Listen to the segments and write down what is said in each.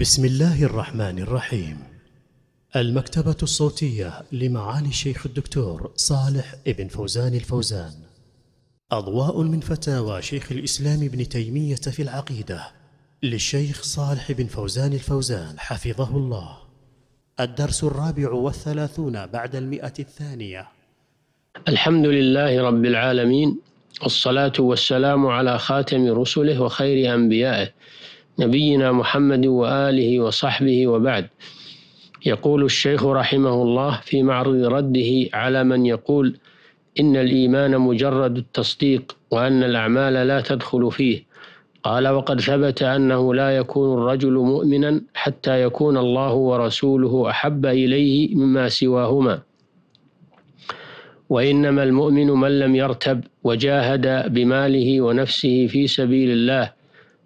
بسم الله الرحمن الرحيم المكتبة الصوتية لمعالي الشيخ الدكتور صالح ابن فوزان الفوزان أضواء من فتاوى شيخ الإسلام ابن تيمية في العقيدة للشيخ صالح بن فوزان الفوزان حفظه الله الدرس الرابع والثلاثون بعد المئة الثانية الحمد لله رب العالمين والصلاة والسلام على خاتم رسله وخير أنبيائه نبينا محمد وآله وصحبه وبعد يقول الشيخ رحمه الله في معرض رده على من يقول إن الإيمان مجرد التصديق وأن الأعمال لا تدخل فيه قال وقد ثبت أنه لا يكون الرجل مؤمنا حتى يكون الله ورسوله أحب إليه مما سواهما وإنما المؤمن من لم يرتب وجاهد بماله ونفسه في سبيل الله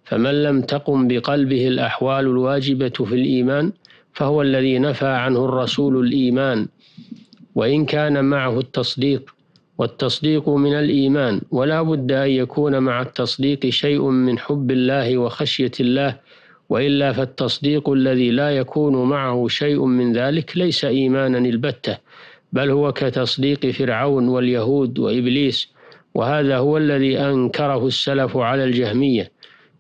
فمن لم تقم بقلبه الأحوال الواجبة في الإيمان فهو الذي نفى عنه الرسول الإيمان وإن كان معه التصديق والتصديق من الإيمان ولا بد أن يكون مع التصديق شيء من حب الله وخشية الله وإلا فالتصديق الذي لا يكون معه شيء من ذلك ليس إيمانا البتة بل هو كتصديق فرعون واليهود وإبليس وهذا هو الذي أنكره السلف على الجهمية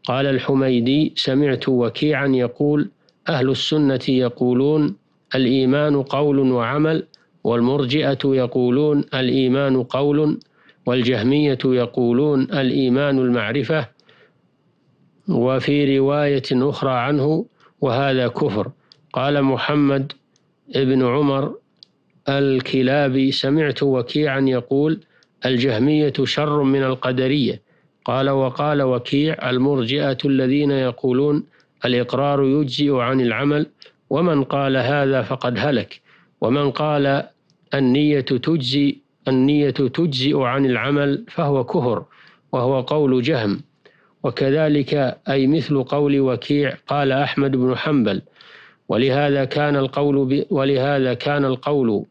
قال الحميدي سمعت وكيعا يقول أهل السنة يقولون الإيمان قول وعمل والمرجئة يقولون الإيمان قول والجهمية يقولون الإيمان المعرفة وفي رواية أخرى عنه وهذا كفر قال محمد ابن عمر الكلابي سمعت وكيعا يقول الجهمية شر من القدرية قال وقال وكيع المرجئة الذين يقولون الإقرار يجزئ عن العمل ومن قال هذا فقد هلك ومن قال النية تجزي النية تجزئ عن العمل فهو كهر وهو قول جهم وكذلك أي مثل قول وكيع قال أحمد بن حنبل ولهذا كان القول ولهذا كان القول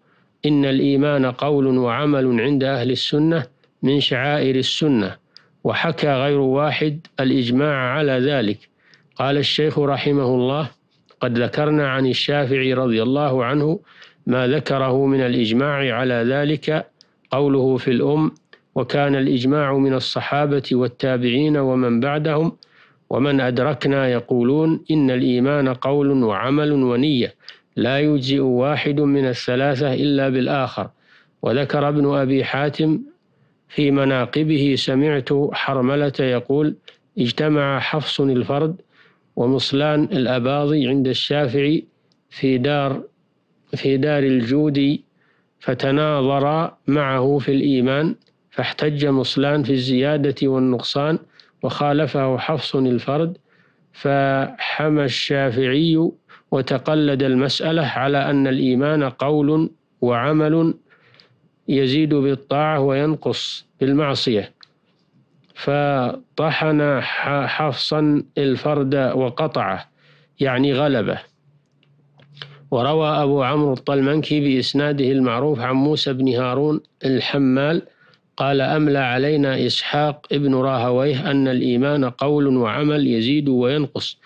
إن الإيمان قول وعمل عند أهل السنة من شعائر السنة وحكى غير واحد الإجماع على ذلك قال الشيخ رحمه الله قد ذكرنا عن الشافعي رضي الله عنه ما ذكره من الإجماع على ذلك قوله في الأم وكان الإجماع من الصحابة والتابعين ومن بعدهم ومن أدركنا يقولون إن الإيمان قول وعمل ونية لا يجزئ واحد من الثلاثة إلا بالآخر وذكر ابن أبي حاتم في مناقبه سمعت حرملة يقول اجتمع حفص الفرد ومصلان الأباضي عند الشافعي في دار في دار الجود فتناظرا معه في الإيمان فاحتج مصلان في الزيادة والنقصان وخالفه حفص الفرد فحمى الشافعي وتقلد المسألة على أن الإيمان قول وعمل يزيد بالطاعة وينقص بالمعصية فطحن حفصا الفرد وقطعه يعني غلبه وروى أبو عمرو الطلمنكي بإسناده المعروف عن موسى بن هارون الحمال قال أملى علينا إسحاق ابن راهويه أن الإيمان قول وعمل يزيد وينقص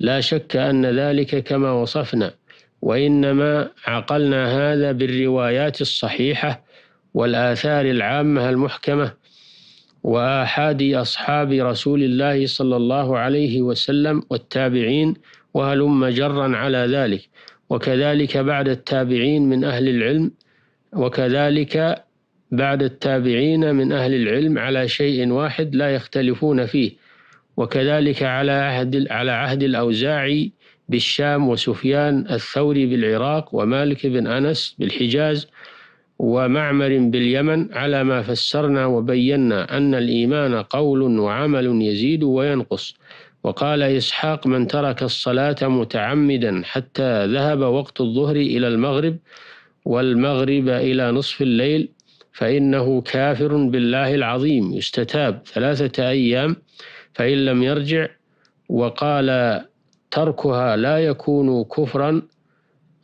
لا شك أن ذلك كما وصفنا وإنما عقلنا هذا بالروايات الصحيحة والآثار العامة المحكمة وآحاد أصحاب رسول الله صلى الله عليه وسلم والتابعين وهلم جرا على ذلك وكذلك بعد التابعين من أهل العلم وكذلك بعد التابعين من أهل العلم على شيء واحد لا يختلفون فيه وكذلك على عهد على عهد الأوزاعي بالشام وسفيان الثوري بالعراق ومالك بن أنس بالحجاز ومعمر باليمن على ما فسرنا وبينا أن الإيمان قول وعمل يزيد وينقص وقال إسحاق من ترك الصلاة متعمدا حتى ذهب وقت الظهر إلى المغرب والمغرب إلى نصف الليل فإنه كافر بالله العظيم يستتاب ثلاثة أيام فإن لم يرجع وقال تركها لا يكون كفرا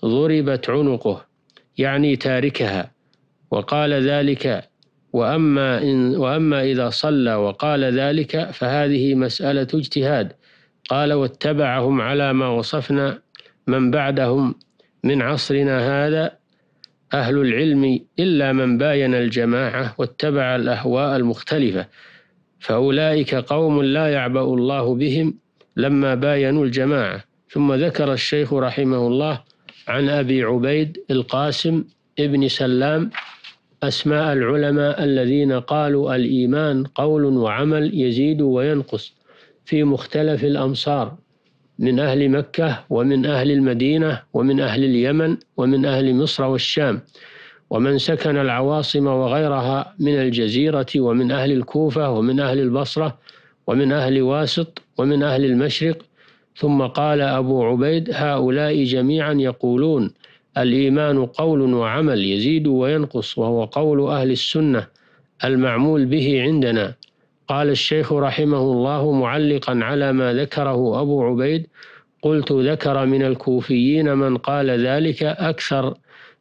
ضربت عنقه يعني تاركها وقال ذلك وأما, إن وأما إذا صلى وقال ذلك فهذه مسألة اجتهاد قال واتبعهم على ما وصفنا من بعدهم من عصرنا هذا أهل العلم إلا من باين الجماعة واتبع الأهواء المختلفة فأولئك قوم لا يعبأ الله بهم لما باينوا الجماعة ثم ذكر الشيخ رحمه الله عن أبي عبيد القاسم ابن سلام أسماء العلماء الذين قالوا الإيمان قول وعمل يزيد وينقص في مختلف الأمصار من أهل مكة ومن أهل المدينة ومن أهل اليمن ومن أهل مصر والشام ومن سكن العواصم وغيرها من الجزيرة ومن أهل الكوفة ومن أهل البصرة ومن أهل واسط ومن أهل المشرق ثم قال أبو عبيد هؤلاء جميعا يقولون الإيمان قول وعمل يزيد وينقص وهو قول أهل السنة المعمول به عندنا قال الشيخ رحمه الله معلقا على ما ذكره أبو عبيد قلت ذكر من الكوفيين من قال ذلك أكثر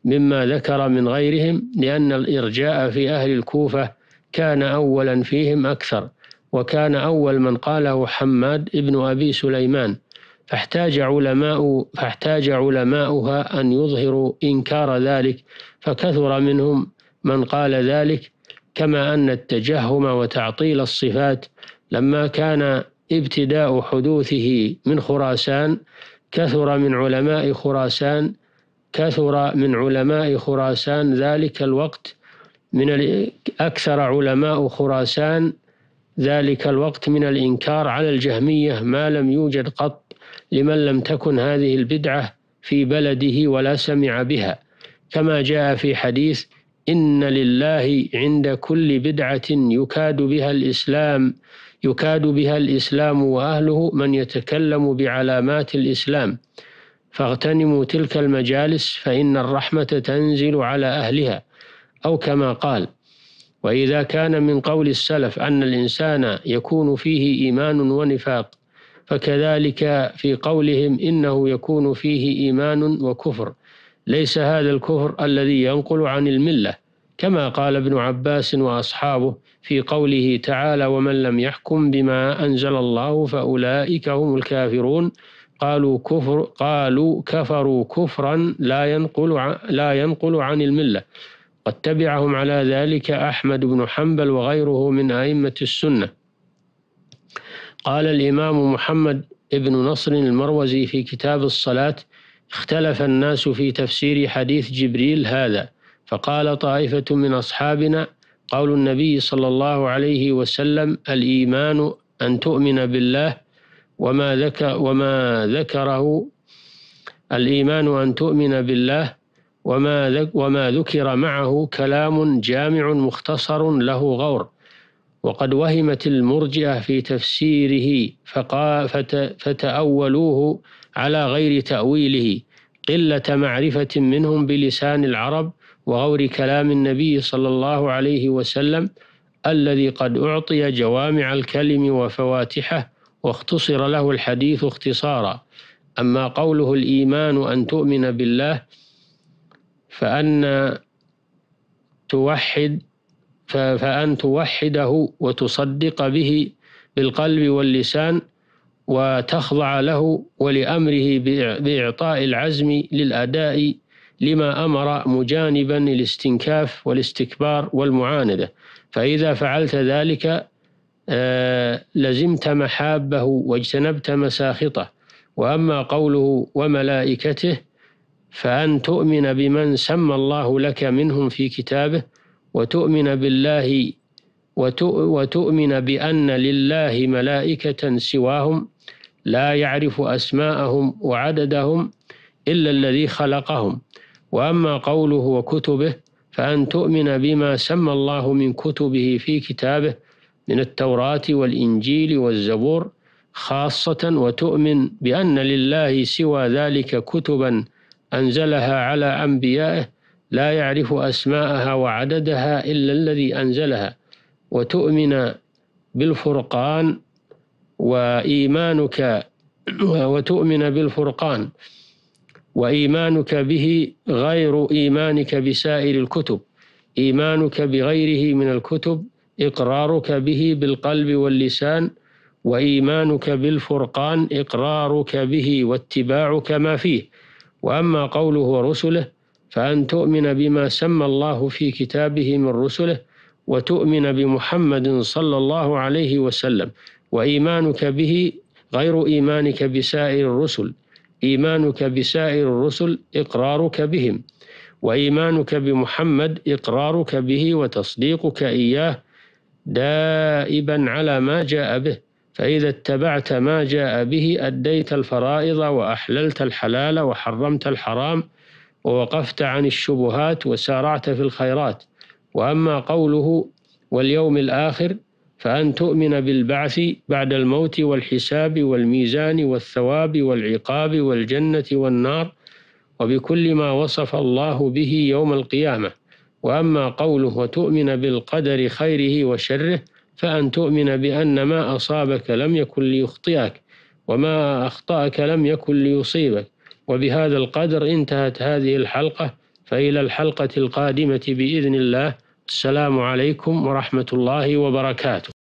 مما ذكر من غيرهم لأن الإرجاء في أهل الكوفة كان أولا فيهم أكثر وكان أول من قاله حماد ابن أبي سليمان فاحتاج علماء فاحتاج علماؤها أن يظهروا إنكار ذلك فكثر منهم من قال ذلك كما أن التجهم وتعطيل الصفات لما كان ابتداء حدوثه من خراسان كثر من علماء خراسان كثر من علماء خراسان ذلك الوقت من أكثر علماء خراسان ذلك الوقت من الإنكار على الجهمية ما لم يوجد قط لمن لم تكن هذه البدعة في بلده ولا سمع بها كما جاء في حديث إن لله عند كل بدعة يكاد بها الإسلام يكاد بها الإسلام وأهله من يتكلم بعلامات الإسلام فاغتنموا تلك المجالس فإن الرحمة تنزل على أهلها أو كما قال وإذا كان من قول السلف أن الإنسان يكون فيه إيمان ونفاق فكذلك في قولهم إنه يكون فيه إيمان وكفر ليس هذا الكفر الذي ينقل عن الملة كما قال ابن عباس وأصحابه في قوله تعالى ومن لم يحكم بما أنزل الله فأولئك هم الكافرون قالوا كفر قالوا كفروا كفرا لا ينقل لا ينقل عن المله قد تبعهم على ذلك أحمد بن حنبل وغيره من أئمة السنة قال الإمام محمد ابن نصر المروزي في كتاب الصلاة اختلف الناس في تفسير حديث جبريل هذا فقال طائفة من أصحابنا قول النبي صلى الله عليه وسلم الإيمان أن تؤمن بالله وما, ذكر وما ذكره الإيمان أن تؤمن بالله وما, وما ذكر معه كلام جامع مختصر له غور وقد وهمت المرجئة في تفسيره فقا فتأولوه على غير تأويله قلة معرفة منهم بلسان العرب وغور كلام النبي صلى الله عليه وسلم الذي قد أعطي جوامع الكلم وفواتحه واختصر له الحديث اختصارا أما قوله الإيمان أن تؤمن بالله فأن توحد فأن توحده وتصدق به بالقلب واللسان وتخضع له ولأمره بإعطاء العزم للأداء لما أمر مجانبا الاستنكاف والاستكبار والمعاندة فإذا فعلت ذلك آه، لزمت محابه واجتنبت مساخطه وأما قوله وملائكته فأن تؤمن بمن سمى الله لك منهم في كتابه وتؤمن بالله وتؤمن بأن لله ملائكة سواهم لا يعرف أسماءهم وعددهم إلا الذي خلقهم وأما قوله وكتبه فأن تؤمن بما سمى الله من كتبه في كتابه من التوراة والإنجيل والزبور خاصة وتؤمن بأن لله سوى ذلك كتبًا أنزلها على أنبيائه لا يعرف أسماءها وعددها إلا الذي أنزلها وتؤمن بالفرقان وإيمانك وتؤمن بالفرقان وإيمانك به غير إيمانك بسائر الكتب إيمانك بغيره من الكتب إقرارك به بالقلب واللسان وإيمانك بالفرقان إقرارك به واتباعك ما فيه وأما قوله ورسله فأن تؤمن بما سمى الله في كتابه من رسله وتؤمن بمحمد صلى الله عليه وسلم وإيمانك به غير إيمانك بسائر الرسل إيمانك بسائر الرسل إقرارك بهم وإيمانك بمحمد إقرارك به وتصديقك إياه دائبا على ما جاء به فإذا اتبعت ما جاء به أديت الفرائض وأحللت الحلال وحرمت الحرام ووقفت عن الشبهات وسارعت في الخيرات وأما قوله واليوم الآخر فأن تؤمن بالبعث بعد الموت والحساب والميزان والثواب والعقاب والجنة والنار وبكل ما وصف الله به يوم القيامة وأما قوله وتؤمن بالقدر خيره وشره فأن تؤمن بأن ما أصابك لم يكن ليخطئك وما أخطأك لم يكن ليصيبك وبهذا القدر انتهت هذه الحلقة فإلى الحلقة القادمة بإذن الله السلام عليكم ورحمة الله وبركاته